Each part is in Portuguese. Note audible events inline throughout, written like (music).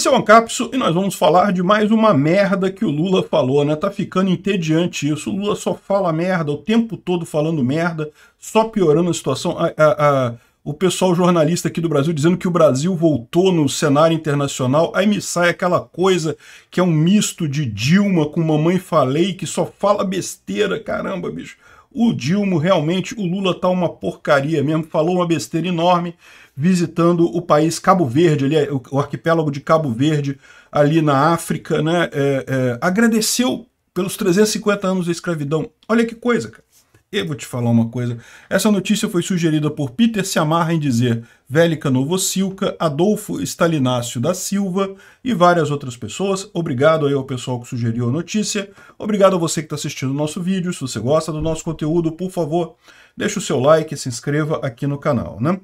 Esse é o Ancapso e nós vamos falar de mais uma merda que o Lula falou, né? Tá ficando entediante isso. O Lula só fala merda, o tempo todo falando merda, só piorando a situação. A, a, a, o pessoal jornalista aqui do Brasil dizendo que o Brasil voltou no cenário internacional. Aí me sai aquela coisa que é um misto de Dilma com Mamãe Falei, que só fala besteira, caramba, bicho o Dilma, realmente o Lula tá uma porcaria mesmo, falou uma besteira enorme visitando o país Cabo Verde, ali, o arquipélago de Cabo Verde, ali na África, né? É, é, agradeceu pelos 350 anos da escravidão. Olha que coisa, cara. Eu vou te falar uma coisa. Essa notícia foi sugerida por Peter se amarra em dizer Vélica Silca, Adolfo Stalinácio da Silva e várias outras pessoas. Obrigado aí ao pessoal que sugeriu a notícia. Obrigado a você que está assistindo o nosso vídeo. Se você gosta do nosso conteúdo, por favor, deixe o seu like e se inscreva aqui no canal, né?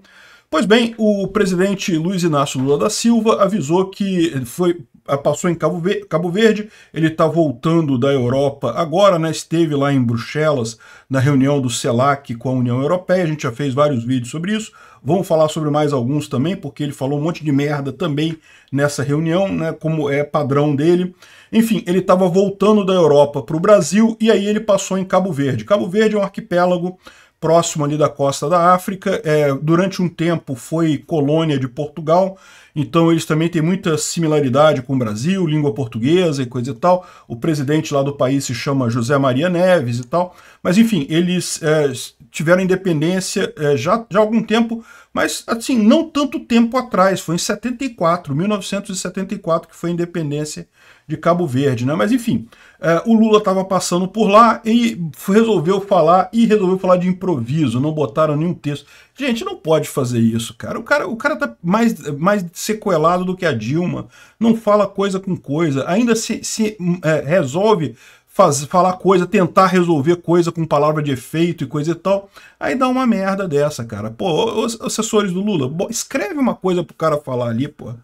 Pois bem, o presidente Luiz Inácio Lula da Silva avisou que foi passou em Cabo, Verde, ele está voltando da Europa agora, né? Esteve lá em Bruxelas na reunião do CELAC com a União Europeia, a gente já fez vários vídeos sobre isso. Vamos falar sobre mais alguns também, porque ele falou um monte de merda também nessa reunião, né? Como é padrão dele. Enfim, ele estava voltando da Europa para o Brasil e aí ele passou em Cabo Verde. Cabo Verde é um arquipélago próximo ali da costa da África. É, durante um tempo foi colônia de Portugal, então eles também têm muita similaridade com o Brasil, língua portuguesa e coisa e tal. O presidente lá do país se chama José Maria Neves e tal. Mas enfim, eles é, tiveram independência é, já, já há algum tempo, mas assim, não tanto tempo atrás, foi em 74, 1974 que foi a independência de Cabo Verde, né? Mas enfim, é, o Lula estava passando por lá e resolveu falar e resolveu falar de improviso, não botaram nenhum texto. Gente, não pode fazer isso, cara. O cara, o cara tá mais, mais sequelado do que a Dilma, não fala coisa com coisa, ainda se, se hum, é, resolve faz, falar coisa, tentar resolver coisa com palavra de efeito e coisa e tal. Aí dá uma merda dessa, cara. Pô, os assessores do Lula, escreve uma coisa pro cara falar ali, pô.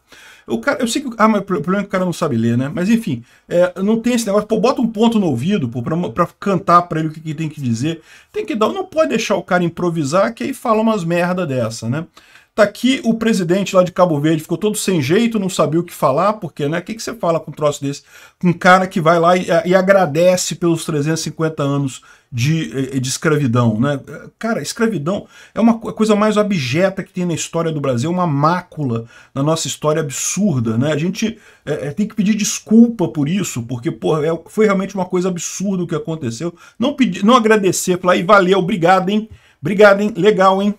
O cara, eu sei que ah, mas o problema é que o cara não sabe ler, né? Mas enfim, é, não tem esse negócio. Pô, bota um ponto no ouvido para cantar para ele o que, que, tem que dizer. Tem que dar. Não pode deixar o cara improvisar que aí fala umas merda dessa, né? Tá aqui o presidente lá de Cabo Verde, ficou todo sem jeito, não sabia o que falar, porque, né? O que, que você fala com um troço desse? com Um cara que vai lá e, e agradece pelos 350 anos de, eh, de, escravidão, né? Cara, escravidão é uma coisa mais abjeta que tem na história do Brasil, é uma mácula na nossa história absurda, né? A gente é, tem que pedir desculpa por isso, porque, pô, é, foi realmente uma coisa absurda o que aconteceu. Não, pedir, não agradecer, falar, e valeu, obrigado, hein? Obrigado, hein? Legal, hein?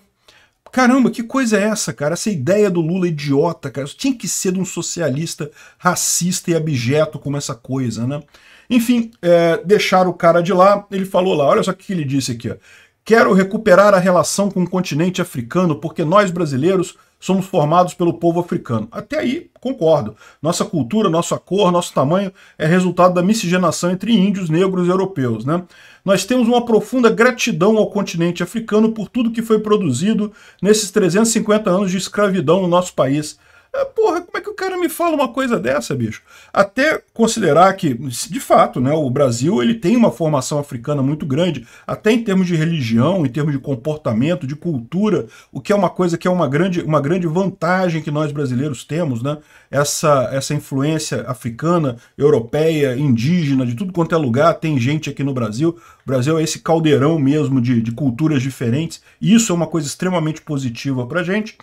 Caramba, que coisa é essa, cara? Essa ideia do Lula idiota, cara. Isso tinha que ser de um socialista racista e abjeto como essa coisa, né? Enfim, é, deixaram o cara de lá, ele falou lá, olha só o que ele disse aqui, ó. Quero recuperar a relação com o continente africano porque nós brasileiros somos formados pelo povo africano. Até aí, concordo. Nossa cultura, nossa cor, nosso tamanho é resultado da miscigenação entre índios, negros e europeus. Né? Nós temos uma profunda gratidão ao continente africano por tudo que foi produzido nesses 350 anos de escravidão no nosso país é, porra, como é que o cara me fala uma coisa dessa, bicho? Até considerar que, de fato, né, o Brasil ele tem uma formação africana muito grande, até em termos de religião, em termos de comportamento, de cultura, o que é uma coisa que é uma grande, uma grande vantagem que nós brasileiros temos, né? Essa, essa influência africana, europeia, indígena, de tudo quanto é lugar, tem gente aqui no Brasil. O Brasil é esse caldeirão mesmo de, de culturas diferentes, e isso é uma coisa extremamente positiva pra gente.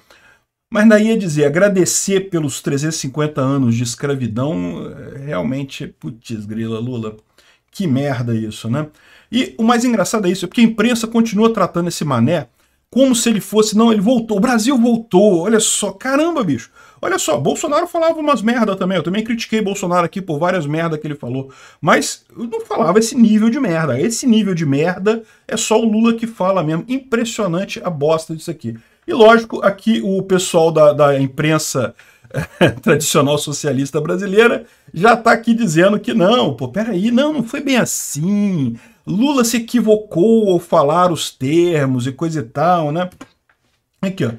Mas daí a dizer, agradecer pelos 350 anos de escravidão, eh, realmente, putz grila, Lula, que merda isso, né? E o mais engraçado é isso, é porque a imprensa continua tratando esse mané como se ele fosse, não, ele voltou, o Brasil voltou, olha só, caramba, bicho. Olha só, Bolsonaro falava umas merda também, eu também critiquei Bolsonaro aqui por várias merda que ele falou, mas eu não falava esse nível de merda, esse nível de merda é só o Lula que fala mesmo, impressionante a bosta disso aqui. E lógico, aqui o pessoal da, da imprensa eh, (laughs) tradicional socialista brasileira já está aqui dizendo que não, pô, peraí, não, não foi bem assim. Lula se equivocou ao falar os termos e coisa e tal, né? Aqui, ó.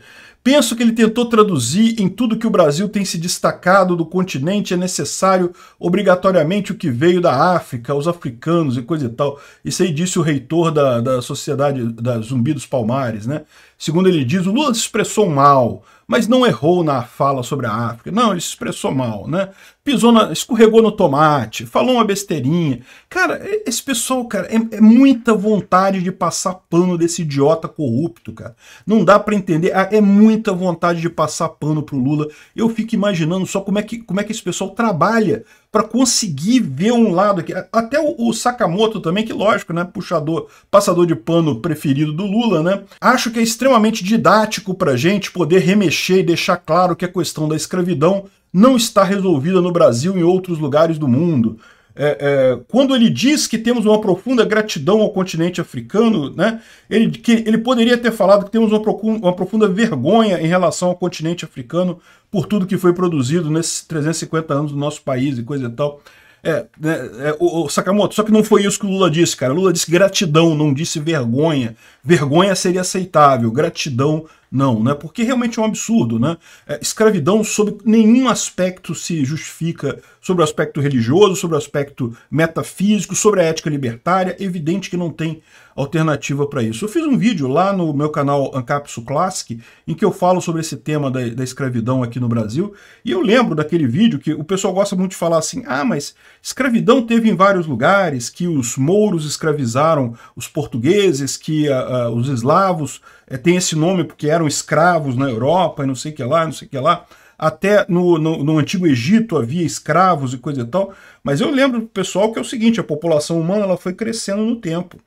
Penso que ele tentou traduzir em tudo que o Brasil tem se destacado do continente é necessário obrigatoriamente o que veio da África, os africanos e coisa e tal. Isso aí disse o reitor da, da sociedade da Zumbi dos Palmares, né? Segundo ele diz, o Lula se expressou mal, mas não errou na fala sobre a África. Não, ele se expressou mal, né? Pisou na, escorregou no tomate, falou uma besteirinha. Cara, esse pessoal, cara, é, é muita vontade de passar pano desse idiota corrupto, cara. Não dá para entender, ah, é muita vontade de passar pano pro Lula. Eu fico imaginando só como é que, como é que esse pessoal trabalha para conseguir ver um lado aqui. Até o, o, Sakamoto também, que lógico, né? Puxador, passador de pano preferido do Lula, né? Acho que é extremamente didático para gente poder remexer e deixar claro que a questão da escravidão não está resolvida no Brasil e em outros lugares do mundo é, é, quando ele diz que temos uma profunda gratidão ao continente africano, né, ele, que, ele poderia ter falado que temos uma, uma profunda vergonha em relação ao continente africano por tudo que foi produzido nesses 350 anos do nosso país e coisa e tal. É, é, é o, o, Sakamoto, só que não foi isso que o Lula disse, cara. Lula disse gratidão, não disse vergonha. Vergonha seria aceitável, gratidão não, né? Porque realmente é um absurdo, né? É, escravidão, sob nenhum aspecto se justifica sobre o aspecto religioso, sobre o aspecto metafísico, sobre a ética libertária. Evidente que não tem alternativa para isso. Eu fiz um vídeo lá no meu canal Ancapsu Classic em que eu falo sobre esse tema da, da, escravidão aqui no Brasil. E eu lembro daquele vídeo que o pessoal gosta muito de falar assim: ah, mas escravidão teve em vários lugares, que os mouros escravizaram os portugueses, que uh, uh, os eslavos é, tem esse nome porque eram escravos na Europa e não sei o que lá, não sei o que lá. Até no, no, no, Antigo Egito havia escravos e coisa e tal. Mas eu lembro, pessoal, que é o seguinte, a população humana ela foi crescendo no tempo.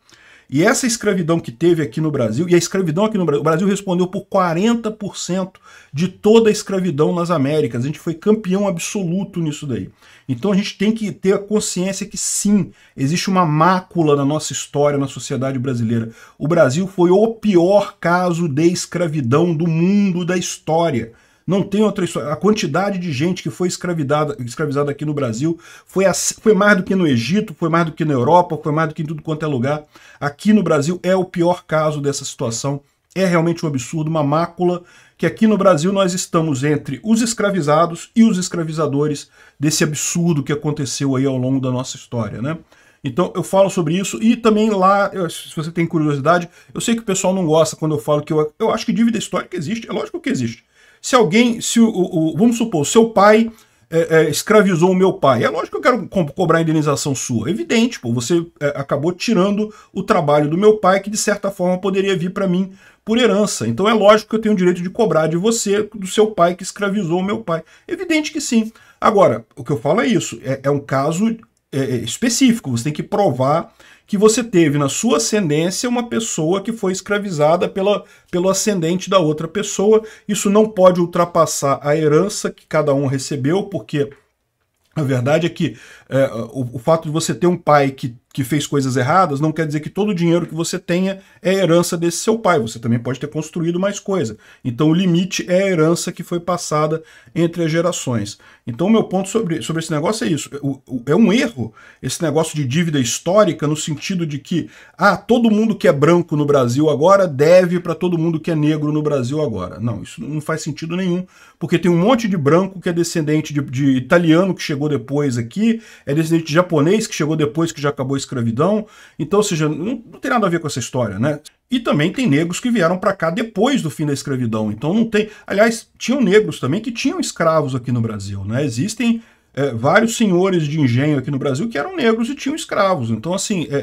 E essa escravidão que teve aqui no Brasil, e a escravidão aqui no Brasil, o Brasil respondeu por 40% de toda a escravidão nas Américas. A gente foi campeão absoluto nisso daí. Então a gente tem que ter a consciência que sim, existe uma mácula na nossa história, na sociedade brasileira. O Brasil foi o pior caso de escravidão do mundo da história. Não tem outra história. A quantidade de gente que foi escravizada, escravizada aqui no Brasil foi, assim, foi mais do que no Egito, foi mais do que na Europa, foi mais do que em tudo quanto é lugar. Aqui no Brasil é o pior caso dessa situação. É realmente um absurdo, uma mácula, que aqui no Brasil nós estamos entre os escravizados e os escravizadores desse absurdo que aconteceu aí ao longo da nossa história, né? Então eu falo sobre isso e também lá, se você tem curiosidade, eu sei que o pessoal não gosta quando eu falo que eu, eu acho que dívida histórica existe, é lógico que existe. Se alguém, se o, o, vamos supor, seu pai é, é, escravizou o meu pai, é lógico que eu quero co cobrar a indenização sua. Evidente, pô, você é, acabou tirando o trabalho do meu pai que de certa forma poderia vir para mim por herança. Então é lógico que eu tenho o direito de cobrar de você, do seu pai que escravizou o meu pai. Evidente que sim. Agora, o que eu falo é isso. É, é um caso é, é, específico. Você tem que provar que você teve na sua ascendência uma pessoa que foi escravizada pela, pelo ascendente da outra pessoa. Isso não pode ultrapassar a herança que cada um recebeu, porque a verdade é que é, o, o fato de você ter um pai que que fez coisas erradas, não quer dizer que todo o dinheiro que você tenha é herança desse seu pai. Você também pode ter construído mais coisa. Então o limite é a herança que foi passada entre as gerações. Então o meu ponto sobre, sobre esse negócio é isso. é um erro esse negócio de dívida histórica no sentido de que ah, todo mundo que é branco no Brasil agora deve para todo mundo que é negro no Brasil agora. Não, isso não faz sentido nenhum, porque tem um monte de branco que é descendente de, de italiano que chegou depois aqui, é descendente de japonês que chegou depois que já acabou escravidão. Então, ou seja, não, não tem nada a ver com essa história, né? E também tem negros que vieram para cá depois do fim da escravidão. Então não tem. Aliás, tinham negros também que tinham escravos aqui no Brasil, né? Existem é, vários senhores de engenho aqui no Brasil que eram negros e tinham escravos. Então, assim, é,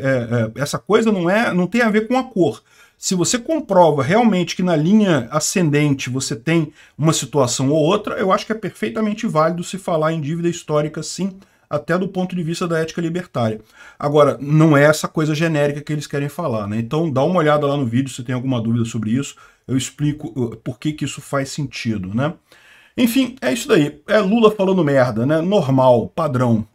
é, é essa coisa não, é, não tem a ver com a cor. Se você comprova realmente que na linha ascendente você tem uma situação ou outra, eu acho que é perfeitamente válido se falar em dívida histórica, sim, até do ponto de vista da ética libertária. Agora, não é essa coisa genérica que eles querem falar, né? Então dá uma olhada lá no vídeo se tem alguma dúvida sobre isso, eu explico uh, por que, que isso faz sentido, né? Enfim, é isso daí. É Lula falando merda, né? Normal, padrão.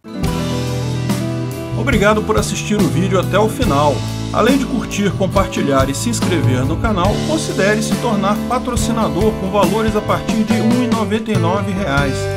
Obrigado por assistir o vídeo até o final. Além de curtir, compartilhar e se inscrever no canal, considere se tornar patrocinador com valores a partir de R$ 1,99